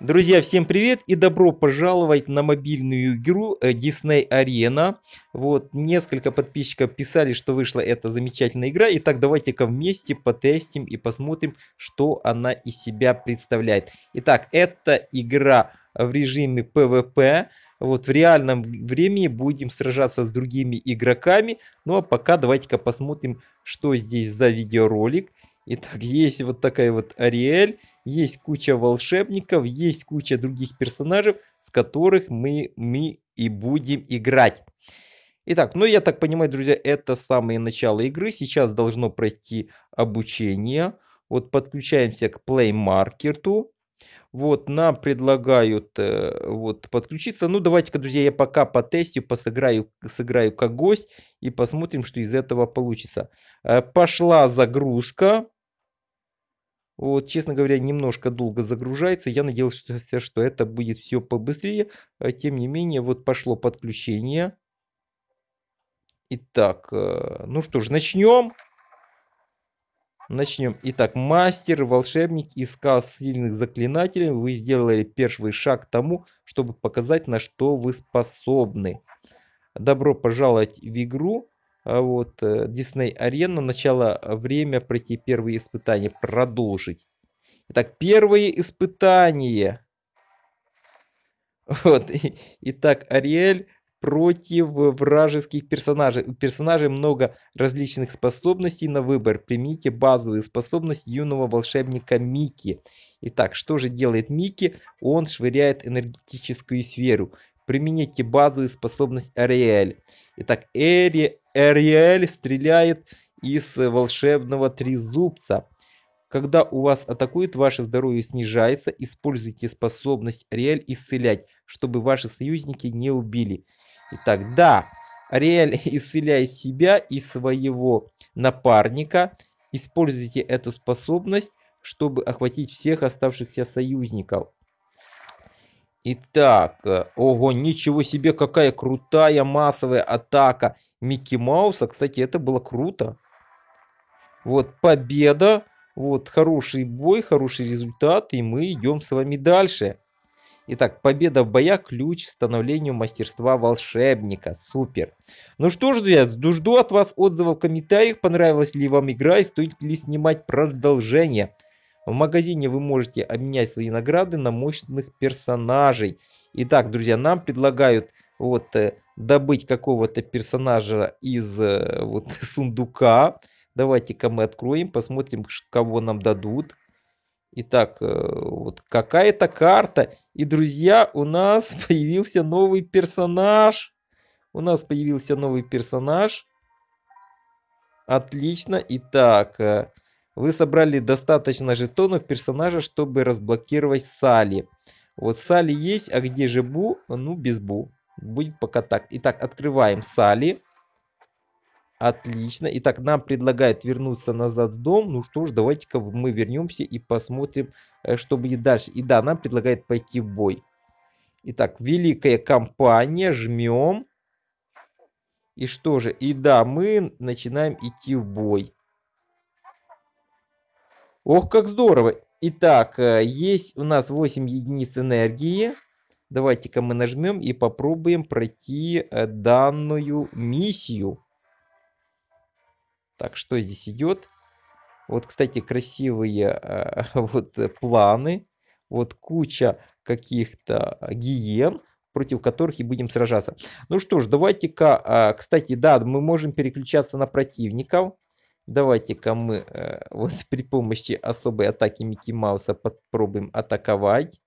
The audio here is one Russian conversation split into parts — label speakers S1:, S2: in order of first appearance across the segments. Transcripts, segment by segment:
S1: Друзья, всем привет и добро пожаловать на мобильную игру э, Disney Arena. Вот, несколько подписчиков писали, что вышла эта замечательная игра. Итак, давайте-ка вместе потестим и посмотрим, что она из себя представляет. Итак, это игра в режиме PvP. Вот в реальном времени будем сражаться с другими игроками. Ну а пока давайте-ка посмотрим, что здесь за видеоролик. Итак, есть вот такая вот Ариэль есть куча волшебников, есть куча других персонажей, с которых мы, мы и будем играть. Итак, ну я так понимаю, друзья, это самое начало игры. Сейчас должно пройти обучение. Вот подключаемся к Play Market. Вот, нам предлагают э, вот, подключиться. Ну, давайте-ка, друзья, я пока потестю, посыграю, сыграю как гость и посмотрим, что из этого получится. Э, пошла загрузка. Вот, честно говоря, немножко долго загружается. Я надеялся, что, что это будет все побыстрее. Э, тем не менее, вот пошло подключение. Итак, э, ну что ж, начнем. Начнем. Итак, мастер, волшебник, исказ сильных заклинателей. Вы сделали первый шаг к тому, чтобы показать, на что вы способны. Добро пожаловать в игру. А вот, э, Disney Арена, начало, э, время пройти первые испытания, продолжить. Итак, первые испытания. Вот, итак, Ариэль против вражеских персонажей. У персонажей много различных способностей на выбор. Примите базовую способность юного волшебника Микки. Итак, что же делает Микки? Он швыряет энергетическую сферу. Примените базовую способность Ариэль. Итак, Эри, Ариэль стреляет из э, волшебного трезубца. Когда у вас атакует, ваше здоровье снижается. Используйте способность Ариэль исцелять, чтобы ваши союзники не убили. Итак, да, Ариэль исцеляет себя и своего напарника. Используйте эту способность, чтобы охватить всех оставшихся союзников. Итак, э, ого, ничего себе, какая крутая массовая атака Микки Мауса. Кстати, это было круто. Вот победа, вот хороший бой, хороший результат, и мы идем с вами дальше. Итак, победа в боях – ключ к становлению мастерства волшебника. Супер. Ну что ж, друзья, жду от вас отзывов в комментариях, понравилась ли вам игра и стоит ли снимать продолжение. В магазине вы можете обменять свои награды на мощных персонажей. Итак, друзья, нам предлагают вот э, добыть какого-то персонажа из э, вот сундука. Давайте-ка мы откроем, посмотрим, кого нам дадут. Итак, э, вот какая-то карта. И, друзья, у нас появился новый персонаж. У нас появился новый персонаж. Отлично. Итак, вы собрали достаточно жетонов персонажа, чтобы разблокировать Сали. Вот Сали есть, а где же Бу? Ну, без Бу. Будет пока так. Итак, открываем Сали. Отлично. Итак, нам предлагают вернуться назад в дом. Ну что ж, давайте-ка мы вернемся и посмотрим, э, что будет дальше. И да, нам предлагает пойти в бой. Итак, великая компания. Жмем. И что же? И да, мы начинаем идти в бой. Ох, как здорово! Итак, э, есть у нас 8 единиц энергии. Давайте-ка мы нажмем и попробуем пройти э, данную миссию. Так, что здесь идет? Вот, кстати, красивые э, вот планы. Вот куча каких-то гиен, против которых и будем сражаться. Ну что ж, давайте-ка, кстати, да, мы можем переключаться на противников. Давайте-ка мы э, вот при помощи особой атаки Микки Мауса попробуем атаковать.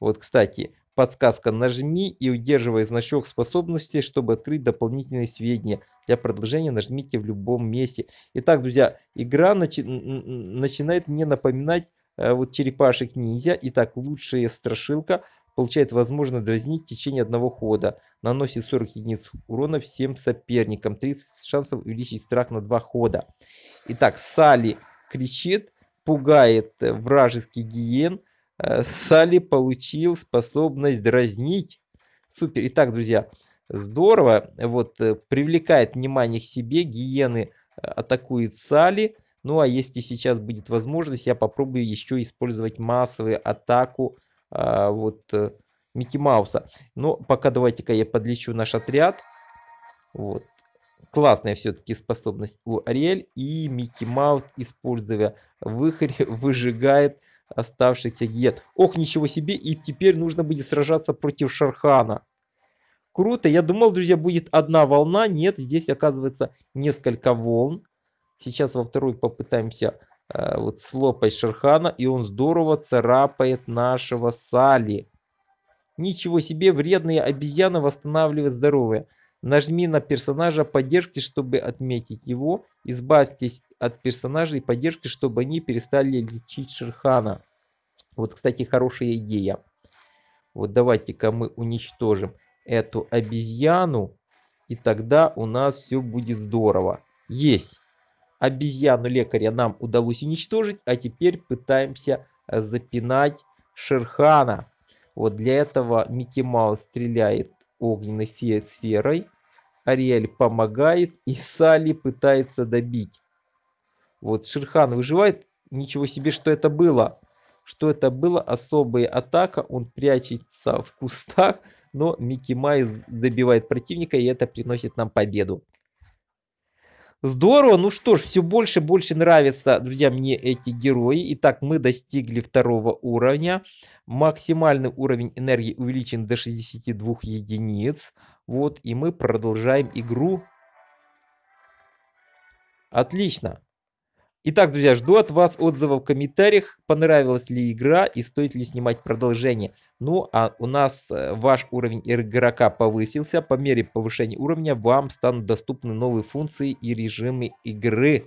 S1: Вот, кстати, подсказка «Нажми и удерживай значок способности, чтобы открыть дополнительные сведения». Для продолжения нажмите в любом месте. Итак, друзья, игра начи начинает мне напоминать э, вот черепашек ниндзя. Итак, лучшая страшилка получает возможность дразнить в течение одного хода, наносит 40 единиц урона всем соперникам, 30 шансов увеличить страх на два хода. Итак, Сали кричит, пугает э, вражеский гиен. Э, Сали получил способность дразнить. Супер. Итак, друзья, здорово. Вот э, привлекает внимание к себе. Гиены атакуют Сали. Ну а если сейчас будет возможность, я попробую еще использовать массовую атаку а, вот э, Микки Мауса. Но пока давайте-ка я подлечу наш отряд. Вот. Классная все-таки способность у Ариэль. И Микки Маус, используя выхорь, выжигает оставшихся гиен. Ох, ничего себе. И теперь нужно будет сражаться против Шархана. Круто. Я думал, друзья, будет одна волна. Нет, здесь оказывается несколько волн. Сейчас во второй попытаемся Э, вот с Шерхана, и он здорово царапает нашего Сали. Ничего себе, вредные обезьяны восстанавливают здоровье. Нажми на персонажа поддержки, чтобы отметить его. Избавьтесь от персонажей поддержки, чтобы они перестали лечить Шерхана. Вот, кстати, хорошая идея. Вот давайте-ка мы уничтожим эту обезьяну, и тогда у нас все будет здорово. Есть обезьяну-лекаря нам удалось уничтожить, а теперь пытаемся запинать Шерхана. Вот для этого Микки Маус стреляет огненной сферой, Ариэль помогает и Салли пытается добить. Вот Шерхан выживает, ничего себе, что это было. Что это было, особая атака, он прячется в кустах, но Микки Майз добивает противника и это приносит нам победу. Здорово, ну что ж, все больше и больше нравятся, друзья, мне эти герои. Итак, мы достигли второго уровня. Максимальный уровень энергии увеличен до 62 единиц. Вот, и мы продолжаем игру. Отлично. Итак, друзья, жду от вас отзывов в комментариях, понравилась ли игра и стоит ли снимать продолжение. Ну, а у нас э, ваш уровень игрока повысился. По мере повышения уровня вам станут доступны новые функции и режимы игры.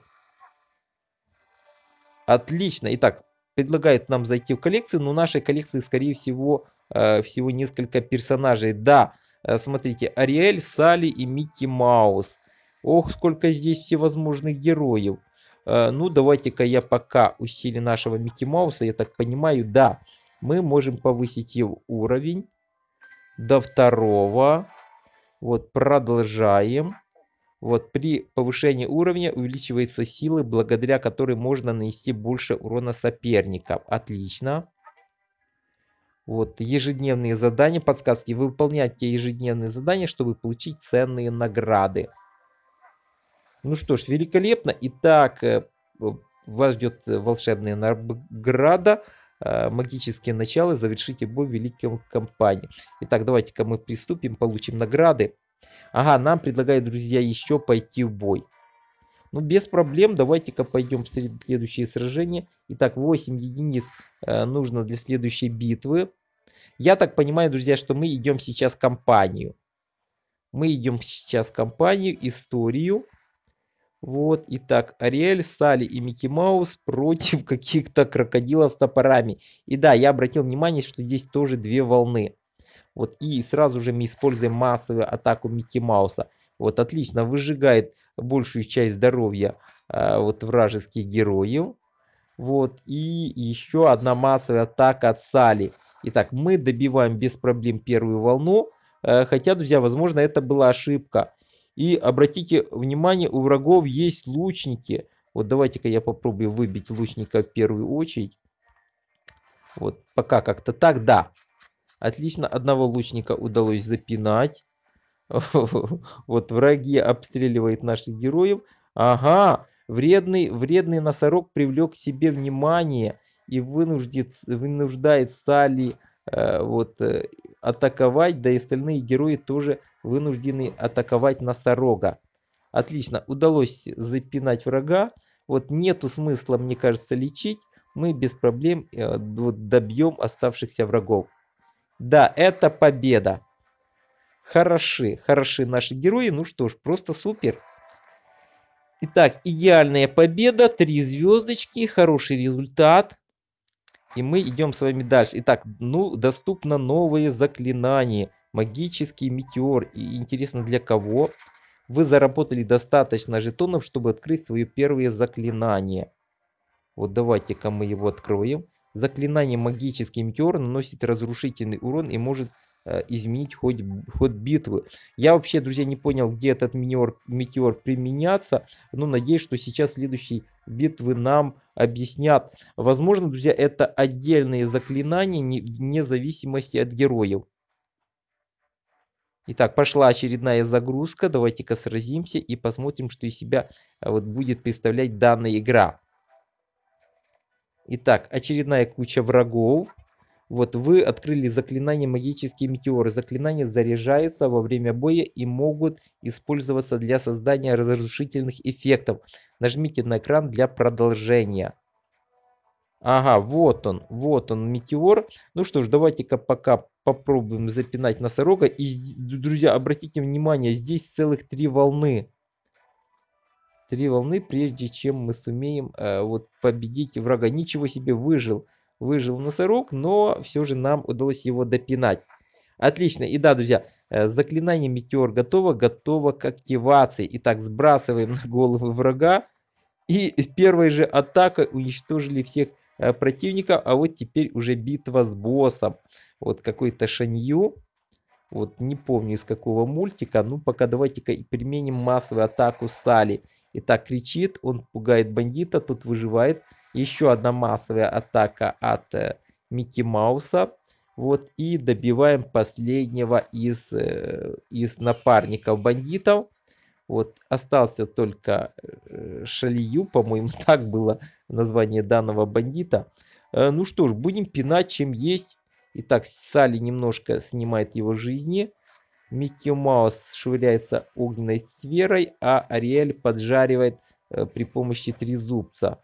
S1: Отлично. Итак, предлагает нам зайти в коллекцию, но нашей коллекции, скорее всего, э, всего несколько персонажей. Да, э, смотрите, Ариэль, Салли и Микки Маус. Ох, сколько здесь всевозможных героев. Э, ну давайте-ка я пока усилю нашего Микки Мауса, я так понимаю, да, мы можем повысить его уровень до второго. Вот продолжаем. Вот при повышении уровня увеличивается силы, благодаря которой можно нанести больше урона соперникам. Отлично. Вот ежедневные задания, подсказки. Выполняйте ежедневные задания, чтобы получить ценные награды. Ну что ж, великолепно. Итак, э, э, вас ждет э, волшебная Нарбграда, магические начала, завершите бой в великом компании. Итак, давайте-ка мы приступим, получим награды. Ага, нам предлагают, друзья, еще пойти в бой. Ну, без проблем, давайте-ка пойдем в следующее сражение. Итак, 8 единиц нужно для следующей битвы. Я так понимаю, друзья, что мы идем сейчас в компанию. Мы идем сейчас в компанию, историю. Вот, итак, Ариэль, Сали и Микки Маус против каких-то крокодилов с топорами. И да, я обратил внимание, что здесь тоже две волны. Вот, и сразу же мы используем массовую атаку Микки Мауса. Вот, отлично, выжигает большую часть здоровья а, вот вражеских героев. Вот, и еще одна массовая атака от Сали. Итак, мы добиваем без проблем первую волну. Э, хотя, друзья, возможно, это была ошибка. И обратите внимание, у врагов есть лучники. Вот давайте-ка я попробую выбить лучника в первую очередь. Вот пока как-то так, да. Отлично, одного лучника удалось запинать. Вот враги обстреливают наших героев. Ага, вредный, вредный носорог привлек к себе внимание и вынуждает, вынуждает Салли Э, вот, э, атаковать, да и остальные герои тоже вынуждены атаковать носорога. Отлично, удалось запинать врага. Вот нету смысла, мне кажется, лечить. Мы без проблем э, вот, добьем оставшихся врагов. Да, это победа. Хороши, хороши наши герои. Ну что ж, просто супер. Итак, идеальная победа, три звездочки, хороший результат. И мы идем с вами дальше. Итак, ну, доступно новые заклинания. Магический метеор. И интересно для кого? Вы заработали достаточно жетонов, чтобы открыть свои первые заклинания. Вот давайте-ка мы его откроем. Заклинание магический метеор наносит разрушительный урон и может Э, изменить ход, ход битвы. Я вообще, друзья, не понял, где этот метеор, метеор применяться, но ну, надеюсь, что сейчас следующей битвы нам объяснят. Возможно, друзья, это отдельные заклинания, не вне зависимости от героев. Итак, пошла очередная загрузка. Давайте-ка сразимся и посмотрим, что из себя э, вот будет представлять данная игра. Итак, очередная куча врагов. Вот вы открыли заклинание магические метеоры. Заклинание заряжается во время боя и могут использоваться для создания разрушительных эффектов. Нажмите на экран для продолжения. Ага, вот он, вот он, метеор. Ну что ж, давайте-ка пока попробуем запинать носорога. И, друзья, обратите внимание, здесь целых три волны. Три волны, прежде чем мы сумеем э, вот победить врага. Ничего себе, выжил выжил носорог, но все же нам удалось его допинать. Отлично. И да, друзья, э, заклинание метеор готово, готово к активации. Итак, сбрасываем на головы врага. И первой же атакой уничтожили всех э, противников. А вот теперь уже битва с боссом. Вот какой-то шанью. Вот не помню из какого мультика. Ну пока давайте-ка и применим массовую атаку Сали. Итак, кричит, он пугает бандита, тут выживает. Еще одна массовая атака от э, Микки Мауса. Вот и добиваем последнего из, э, из напарников бандитов. Вот остался только э, Шалию, по-моему, так было название данного бандита. Ну что ж, будем пинать, чем есть. Итак, Сали немножко снимает его жизни. Микки Маус швыряется огненной сферой, а Ариэль поджаривает при помощи трезубца.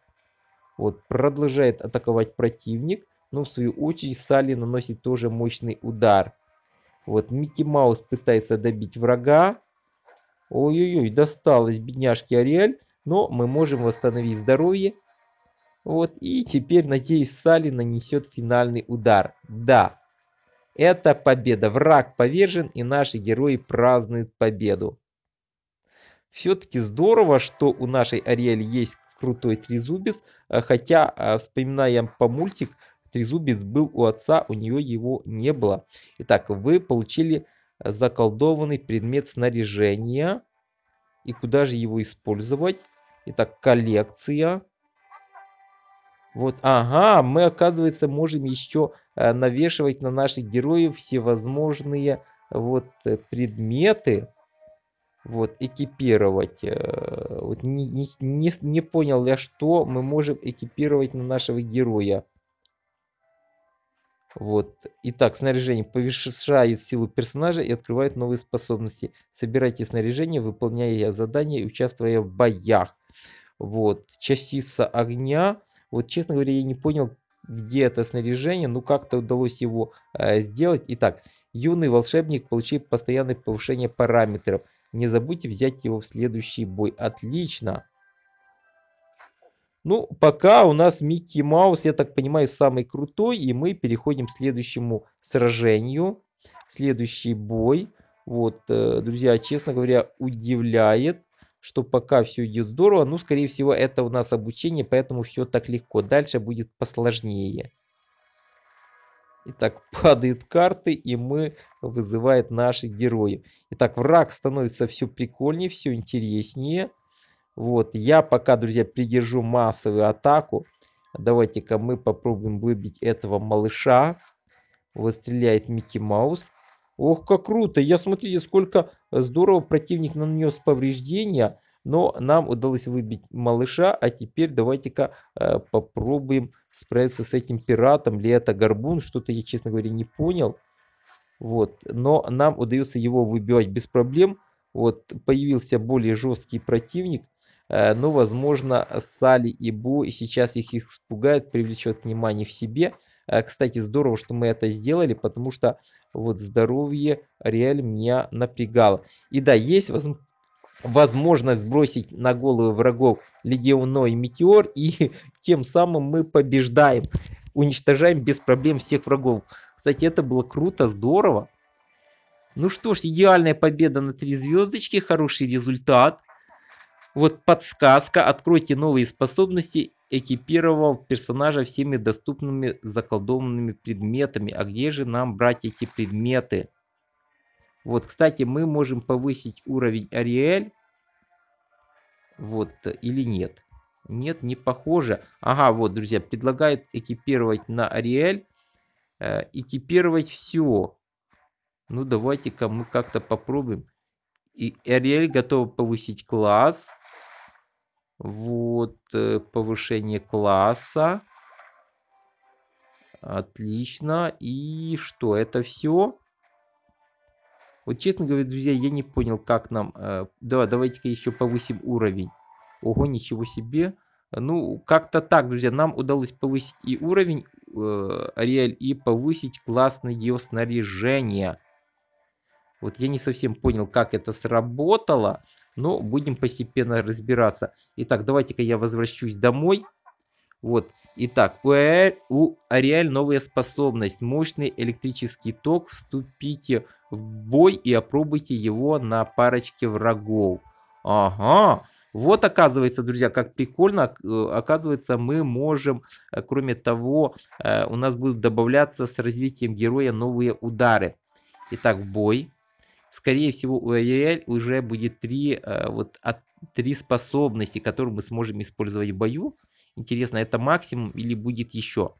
S1: Вот, продолжает атаковать противник, но в свою очередь Салли наносит тоже мощный удар. Вот, Микки Маус пытается добить врага. Ой-ой-ой, досталось бедняжке Ариэль, но мы можем восстановить здоровье. Вот, и теперь, надеюсь, Салли нанесет финальный удар. Да, это победа. Враг повержен, и наши герои празднуют победу. Все-таки здорово, что у нашей Ариэль есть крутой трезубец. Э, хотя, э, вспоминаем по мультик, трезубец был у отца, у нее его не было. Итак, вы получили заколдованный предмет снаряжения. И куда же его использовать? Итак, коллекция. Вот, ага, мы, оказывается, можем еще э, навешивать на наших героев всевозможные вот предметы вот, экипировать. Э, вот не, не, не понял я, что мы можем экипировать на нашего героя. Вот. Итак, снаряжение повышает силу персонажа и открывает новые способности. Собирайте снаряжение, выполняя задания и участвуя в боях. Вот. Частица огня. Вот, честно говоря, я не понял, где это снаряжение, ну как-то удалось его э, сделать. Итак, юный волшебник получил постоянное повышение параметров. Не забудьте взять его в следующий бой. Отлично. Ну, пока у нас Микки Маус, я так понимаю, самый крутой. И мы переходим к следующему сражению. Следующий бой. Вот, э, друзья, честно говоря, удивляет, что пока все идет здорово. Ну, скорее всего, это у нас обучение, поэтому все так легко. Дальше будет посложнее. Итак, падают карты, и мы вызывает наших героев. Итак, враг становится все прикольнее, все интереснее. Вот, я пока, друзья, придержу массовую атаку. Давайте-ка мы попробуем выбить этого малыша. Выстреляет Микки Маус. Ох, как круто! Я смотрите, сколько здорово противник нанес повреждения. Но нам удалось выбить малыша, а теперь давайте-ка э, попробуем справиться с этим пиратом. Ли это горбун, что-то я, честно говоря, не понял. Вот, но нам удается его выбивать без проблем. Вот, появился более жесткий противник. Э, но, ну, возможно, Сали и Бу сейчас их испугает, привлечет внимание в себе. Э, кстати, здорово, что мы это сделали, потому что вот здоровье реально меня напрягало. И да, есть возможность возможность сбросить на голову врагов легионной метеор и тем самым мы побеждаем уничтожаем без проблем всех врагов кстати это было круто здорово ну что ж идеальная победа на три звездочки хороший результат вот подсказка откройте новые способности экипировав персонажа всеми доступными заколдованными предметами а где же нам брать эти предметы вот, кстати, мы можем повысить уровень Ариэль. Вот, э, или нет. Нет, не похоже. Ага, вот, друзья, предлагают экипировать на Ариэль. Э, экипировать все. Ну, давайте-ка мы как-то попробуем. И Ариэль готова повысить класс. Вот, э, повышение класса. Отлично. И что, это все? Вот честно говоря, друзья, я не понял, как нам... Э, да, давайте-ка еще повысим уровень. Ого, ничего себе. Ну, как-то так, друзья, нам удалось повысить и уровень э, Ариэль, и повысить класс ее снаряжение. Вот я не совсем понял, как это сработало, но будем постепенно разбираться. Итак, давайте-ка я возвращусь домой. Вот, итак, у, Ариэль, у Ариэль новая способность. Мощный электрический ток. Вступите в в бой и опробуйте его на парочке врагов. Ага, вот оказывается, друзья, как прикольно, э, оказывается, мы можем, э, кроме того, э, у нас будут добавляться с развитием героя новые удары. Итак, бой. Скорее всего, у Ариэль уже будет три, вот, три способности, которые мы сможем использовать в бою. Интересно, это максимум или будет еще?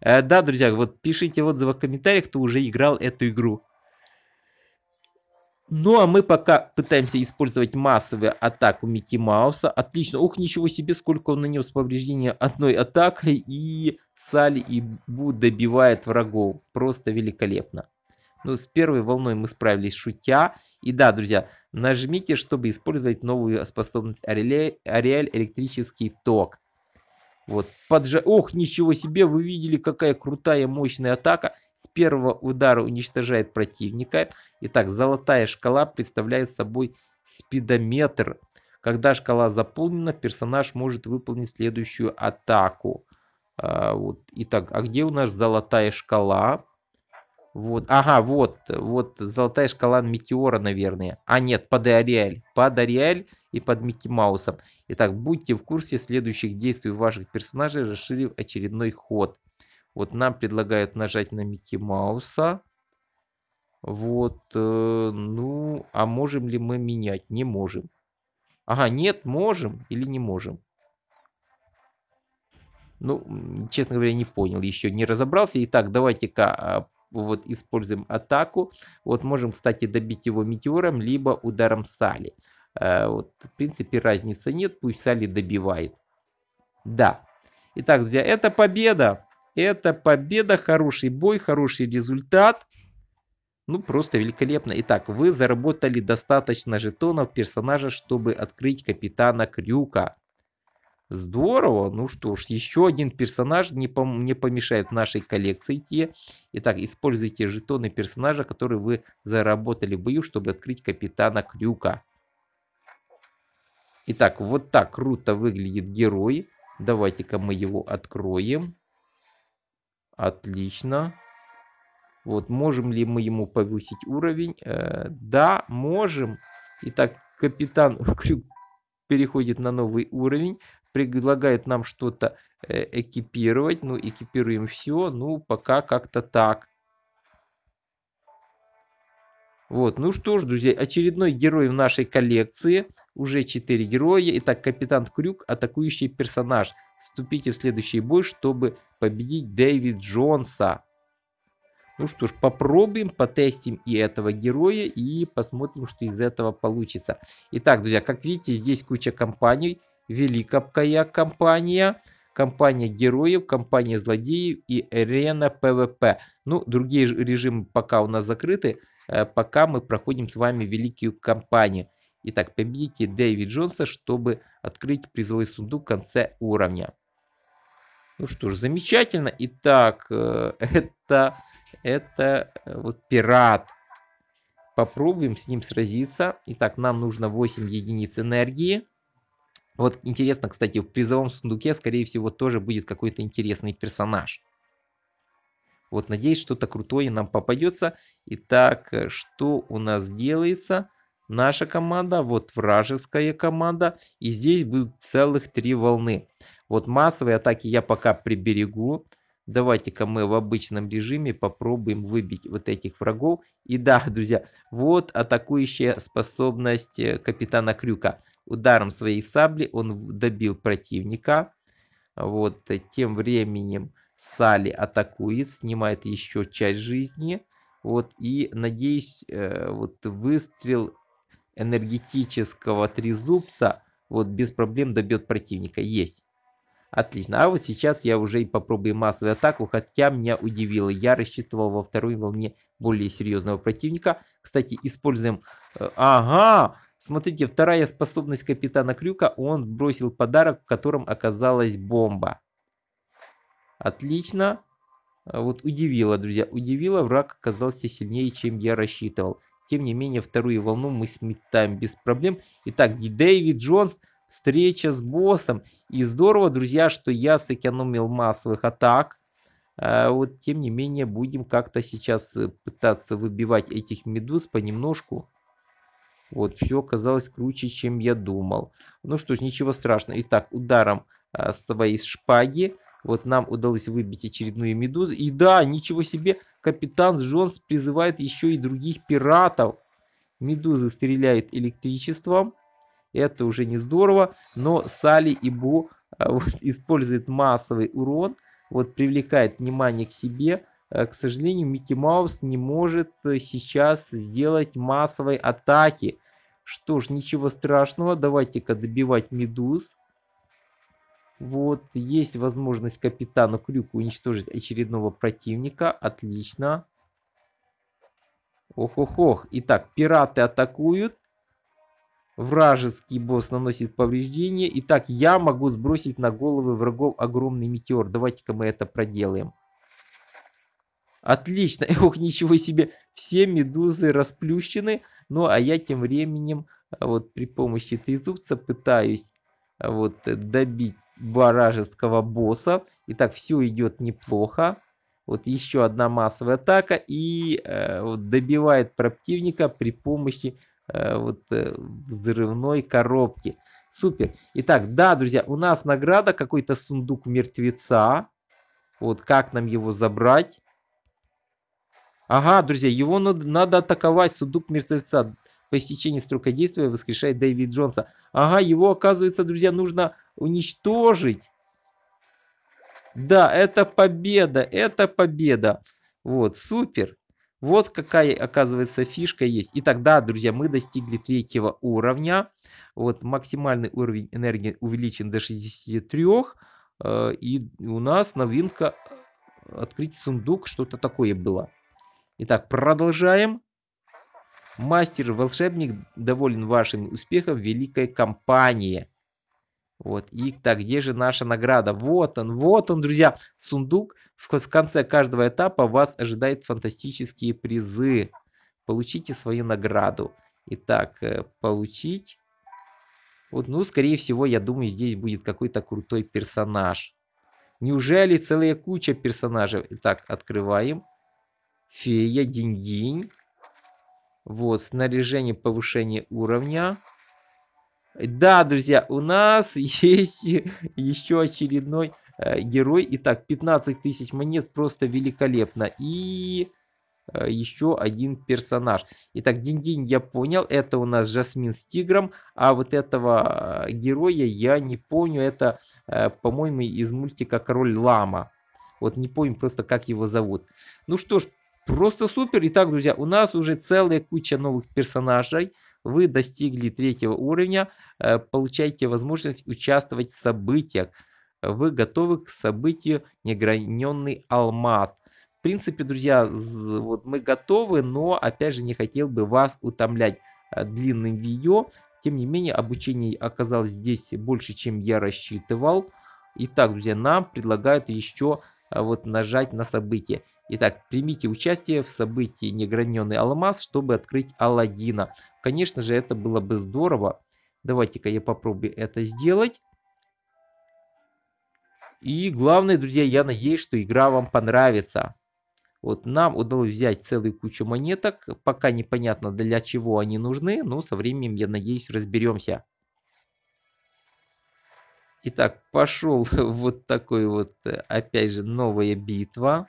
S1: Да, друзья, вот пишите в отзывах, в комментариях, кто уже играл эту игру. Ну а мы пока пытаемся использовать массовую атаку Микки Мауса. Отлично. Ох ничего себе, сколько он нанес повреждения одной атакой. И Салли и Бу добивает врагов. Просто великолепно. Ну, с первой волной мы справились шутя. И да, друзья, нажмите, чтобы использовать новую способность Ариэль, Ариэль электрический ток. Вот, поджа... Ох, ничего себе, вы видели, какая крутая, мощная атака. С первого удара уничтожает противника. Итак, золотая шкала представляет собой спидометр. Когда шкала заполнена, персонаж может выполнить следующую атаку. А, вот. Итак, а где у нас золотая шкала? Вот. Ага, вот, вот золотая шкала Метеора, наверное. А нет, под Ариэль. Под Ариэль и под Микки Маусом. Итак, будьте в курсе следующих действий ваших персонажей, расширив очередной ход. Вот нам предлагают нажать на Микки Мауса. Вот, э, ну, а можем ли мы менять? Не можем. Ага, нет, можем или не можем? Ну, честно говоря, не понял, еще не разобрался. Итак, давайте-ка а, вот используем атаку. Вот можем, кстати, добить его метеором, либо ударом Сали. Э, вот, в принципе, разницы нет, пусть Сали добивает. Да. Итак, друзья, это победа. Это победа, хороший бой, хороший результат. Ну, просто великолепно. Итак, вы заработали достаточно жетонов персонажа, чтобы открыть капитана Крюка. Здорово. Ну что ж, еще один персонаж не, пом не помешает нашей коллекции те. Итак, используйте жетоны персонажа, которые вы заработали в бою, чтобы открыть капитана Крюка. Итак, вот так круто выглядит герой. Давайте-ка мы его откроем. Отлично. Вот, можем ли мы ему повысить уровень? Э, да, можем. Итак, капитан Крюк переходит на новый уровень, предлагает нам что-то э, экипировать. Ну, экипируем все, ну, пока как-то так. Вот, ну что ж, друзья, очередной герой в нашей коллекции. Уже 4 героя. Итак, капитан Крюк, атакующий персонаж вступите в следующий бой, чтобы победить Дэвид Джонса. Ну что ж, попробуем, потестим и этого героя, и посмотрим, что из этого получится. Итак, друзья, как видите, здесь куча компаний. Великая компания, компания героев, компания злодеев и арена ПВП. Ну, другие режимы пока у нас закрыты, э, пока мы проходим с вами великую компанию. Итак, победите Дэви Джонса, чтобы открыть призовой сундук в конце уровня. Ну что ж, замечательно. Итак, э, это, это э, вот пират. Попробуем с ним сразиться. Итак, нам нужно 8 единиц энергии. Вот интересно, кстати, в призовом сундуке, скорее всего, тоже будет какой-то интересный персонаж. Вот, надеюсь, что-то крутое нам попадется. Итак, э, что у нас делается? наша команда, вот вражеская команда. И здесь будет целых три волны. Вот массовые атаки я пока приберегу. Давайте-ка мы в обычном режиме попробуем выбить вот этих врагов. И да, друзья, вот атакующая способность э, капитана Крюка. Ударом своей сабли он добил противника. Вот, э, тем временем Сали атакует, снимает еще часть жизни. Вот, и надеюсь, э, вот выстрел энергетического трезубца вот без проблем добьет противника. Есть. Отлично. А вот сейчас я уже и попробую массовую атаку, хотя меня удивило. Я рассчитывал во второй волне более серьезного противника. Кстати, используем... Э, ага! Смотрите, вторая способность капитана Крюка. Он бросил подарок, в котором оказалась бомба. Отлично. Э, вот удивило, друзья. Удивило, враг оказался сильнее, чем я рассчитывал. Тем не менее, вторую волну мы сметаем без проблем. Итак, Дэвид Джонс, встреча с боссом. И здорово, друзья, что я сэкономил массовых атак. А вот, тем не менее, будем как-то сейчас э, пытаться выбивать этих медуз понемножку. Вот, все оказалось круче, чем я думал. Ну что ж, ничего страшного. Итак, ударом а, своей шпаги вот нам удалось выбить очередную медузу. И да, ничего себе, капитан Джонс призывает еще и других пиратов. Медуза стреляет электричеством. Это уже не здорово. Но Сали и Бо а, вот, использует массовый урон. Вот привлекает внимание к себе. А, к сожалению, Микки Маус не может э, сейчас сделать массовой атаки. Что ж, ничего страшного. Давайте-ка добивать медуз. Вот, есть возможность капитану Крюку уничтожить очередного противника. Отлично. Ох-ох-ох. Итак, пираты атакуют. Вражеский босс наносит повреждения. Итак, я могу сбросить на головы врагов огромный метеор. Давайте-ка мы это проделаем. Отлично. Ох, ничего себе. Все медузы расплющены. Ну, а я тем временем а вот при помощи трезубца пытаюсь а вот э, добить баражеского босса. и так все идет неплохо. Вот еще одна массовая атака и э, вот добивает противника при помощи э, вот, э, взрывной коробки. Супер. Итак, да, друзья, у нас награда какой-то сундук мертвеца. Вот как нам его забрать? Ага, друзья, его надо, надо атаковать, сундук мертвеца. По истечении строка действия воскрешает Дэвид Джонса. Ага, его, оказывается, друзья, нужно уничтожить. Да, это победа, это победа. Вот, супер. Вот какая, оказывается, фишка есть. И тогда, друзья, мы достигли третьего уровня. Вот максимальный уровень энергии увеличен до 63. Э, и у нас новинка э, открыть сундук, что-то такое было. Итак, продолжаем. Мастер-волшебник доволен вашим успехом, великая компания. Вот. И так, где же наша награда? Вот он, вот он, друзья, сундук. В конце каждого этапа вас ожидает фантастические призы. Получите свою награду. Итак, э, получить. Вот, ну, скорее всего, я думаю, здесь будет какой-то крутой персонаж. Неужели целая куча персонажей? Итак, открываем. Фея, динь-динь. Вот, снаряжение, повышение уровня. Да, друзья, у нас есть еще очередной э, герой. Итак, 15 тысяч монет, просто великолепно. И э, еще один персонаж. Итак, день-день я понял, это у нас Жасмин с тигром, а вот этого э, героя я не помню, это, э, по-моему, из мультика «Король Лама». Вот не помню просто, как его зовут. Ну что ж, Просто супер. Итак, друзья, у нас уже целая куча новых персонажей. Вы достигли третьего уровня. Э, получаете возможность участвовать в событиях. Вы готовы к событию неграненный алмаз. В принципе, друзья, вот мы готовы, но опять же не хотел бы вас утомлять э, длинным видео. Тем не менее, обучение оказалось здесь больше, чем я рассчитывал. Итак, друзья, нам предлагают еще э, вот нажать на событие. Итак, примите участие в событии «Неграненный алмаз», чтобы открыть Алладина. Конечно же, это было бы здорово. Давайте-ка я попробую это сделать. И главное, друзья, я надеюсь, что игра вам понравится. Вот нам удалось взять целую кучу монеток. Пока непонятно, для чего они нужны, но со временем, я надеюсь, разберемся. Итак, пошел вот такой вот, э, опять же, новая битва.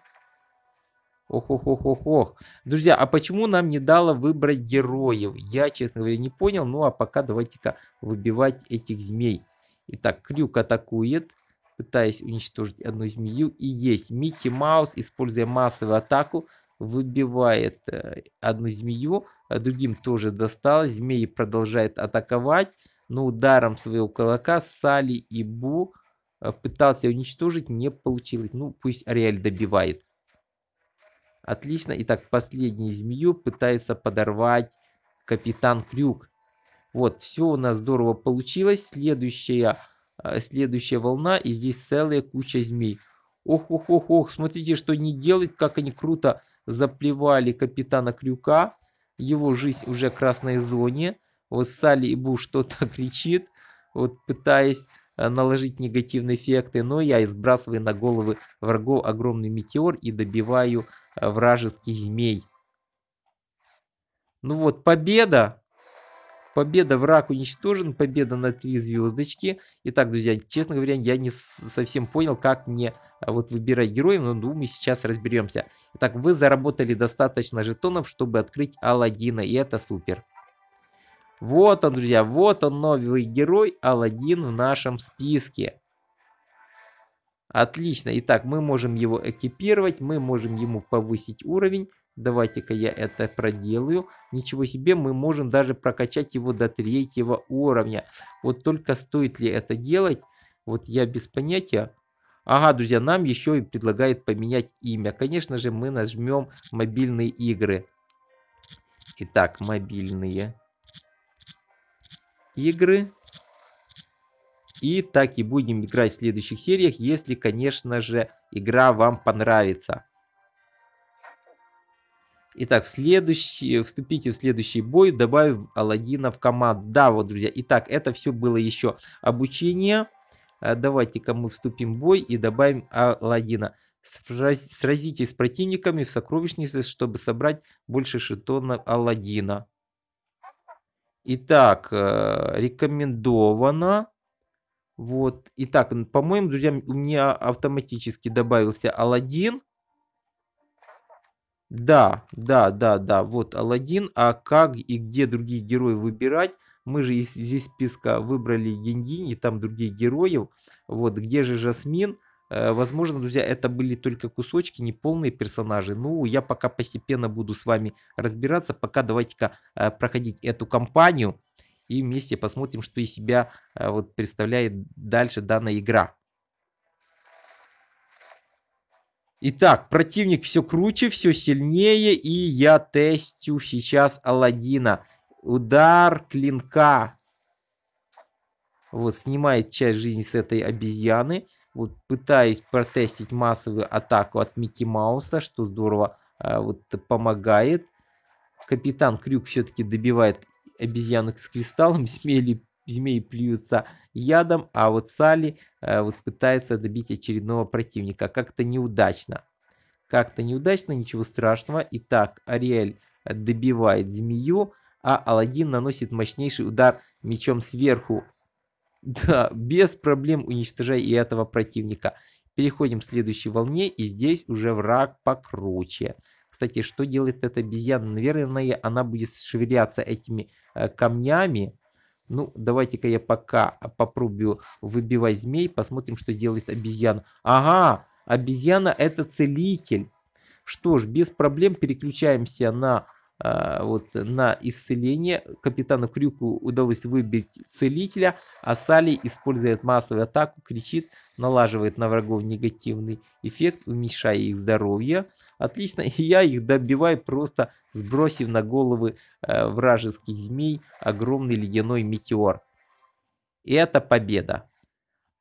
S1: Ох, ох, ох, ох, ох. Друзья, а почему нам не дало выбрать героев? Я, честно говоря, не понял. Ну, а пока давайте-ка выбивать этих змей. Итак, Крюк атакует, пытаясь уничтожить одну змею. И есть Микки Маус, используя массовую атаку, выбивает э, одну змею. А другим тоже досталось. Змеи продолжает атаковать. Но ударом своего кулака Сали и Бу э, пытался уничтожить. Не получилось. Ну, пусть Ариэль добивает. Отлично. Итак, последнюю змею пытается подорвать капитан Крюк. Вот, все у нас здорово получилось. Следующая, а, следующая волна, и здесь целая куча змей. Ох, ох, ох, ох, смотрите, что они делают, как они круто заплевали капитана Крюка. Его жизнь уже в красной зоне. Вот Салли и Буш что-то кричит, вот пытаясь Э, наложить негативные эффекты, но я сбрасываю на головы врагов огромный метеор и добиваю э, вражеских змей. Ну вот, победа! Победа, враг уничтожен, победа на три звездочки. Итак, друзья, честно говоря, я не совсем понял, как мне э, вот выбирать героев, но думаю, сейчас разберемся. Итак, вы заработали достаточно жетонов, чтобы открыть Алладина, и это супер. Вот он, друзья, вот он новый герой Алладин в нашем списке. Отлично. Итак, мы можем его экипировать, мы можем ему повысить уровень. Давайте-ка я это проделаю. Ничего себе, мы можем даже прокачать его до третьего уровня. Вот только стоит ли это делать, вот я без понятия. Ага, друзья, нам еще и предлагает поменять имя. Конечно же, мы нажмем мобильные игры. Итак, мобильные игры. И так и будем играть в следующих сериях, если, конечно же, игра вам понравится. Итак, следующий, вступите в следующий бой, добавив Алладина в команду. Да, вот, друзья, итак, это все было еще обучение. Э, давайте-ка мы вступим в бой и добавим Алладина. Сразитесь с противниками в сокровищнице, чтобы собрать больше шитона Алладина. Итак, э, рекомендовано. Вот. Итак, по-моему, друзья, у меня автоматически добавился Алладин. Да, да, да, да, вот Алладин. А как и где другие герои выбирать? Мы же из, здесь списка выбрали Гингини, там других героев. Вот где же Жасмин? Э, возможно, друзья, это были только кусочки, не полные персонажи. Ну, я пока постепенно буду с вами разбираться. Пока давайте-ка э, проходить эту кампанию и вместе посмотрим, что из себя э, вот, представляет дальше данная игра. Итак, противник все круче, все сильнее, и я тестю сейчас Алладина. Удар клинка. Вот, снимает часть жизни с этой обезьяны. Вот пытаюсь протестить массовую атаку от Микки Мауса, что здорово а, вот помогает. Капитан Крюк все-таки добивает обезьянок с кристаллом, змеи, змеи плюются ядом, а вот Салли а, вот пытается добить очередного противника. Как-то неудачно. Как-то неудачно, ничего страшного. Итак, Ариэль э, добивает змею, а Алладин наносит мощнейший удар мечом сверху да, без проблем уничтожай и этого противника. Переходим к следующей волне, и здесь уже враг покруче. Кстати, что делает эта обезьяна? Наверное, она будет шевеляться этими э, камнями. Ну, давайте-ка я пока попробую выбивать змей, посмотрим, что делает обезьяна. Ага, обезьяна это целитель. Что ж, без проблем переключаемся на а, вот, на исцеление. Капитану Крюку удалось выбить целителя, а Салли использует массовую атаку, кричит, налаживает на врагов негативный эффект, уменьшая их здоровье. Отлично, и я их добиваю, просто сбросив на головы э, вражеских змей огромный ледяной метеор. И это победа.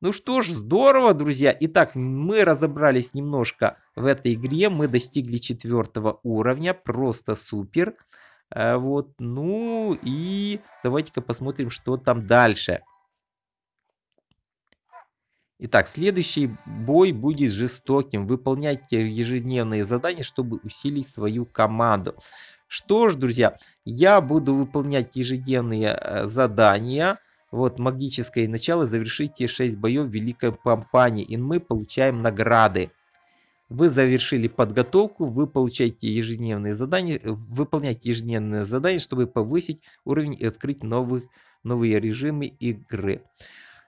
S1: Ну что ж, здорово, друзья. Итак, мы разобрались немножко в этой игре мы достигли четвертого уровня, просто супер. Э, вот, ну и давайте-ка посмотрим, что там дальше. Итак, следующий бой будет жестоким. Выполняйте ежедневные задания, чтобы усилить свою команду. Что ж, друзья, я буду выполнять ежедневные э, задания. Вот, магическое начало. Завершите 6 боев в великой компании. И мы получаем награды. Вы завершили подготовку, вы получаете ежедневные задания, э, выполняйте ежедневные задания, чтобы повысить уровень и открыть новых, новые режимы игры.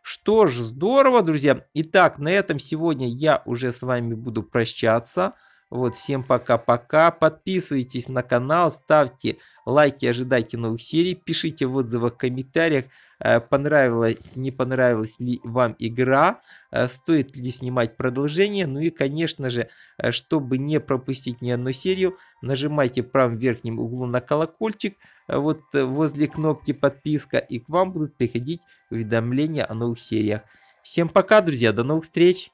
S1: Что ж, здорово, друзья. Итак, на этом сегодня я уже с вами буду прощаться. Вот, всем пока-пока. Подписывайтесь на канал, ставьте лайки, ожидайте новых серий, пишите в отзывах, комментариях. Э, понравилась, не понравилась ли вам игра, э, стоит ли снимать продолжение. Ну и, конечно же, э, чтобы не пропустить ни одну серию, нажимайте в правом верхнем углу на колокольчик, вот возле кнопки подписка, и к вам будут приходить уведомления о новых сериях. Всем пока, друзья, до новых встреч!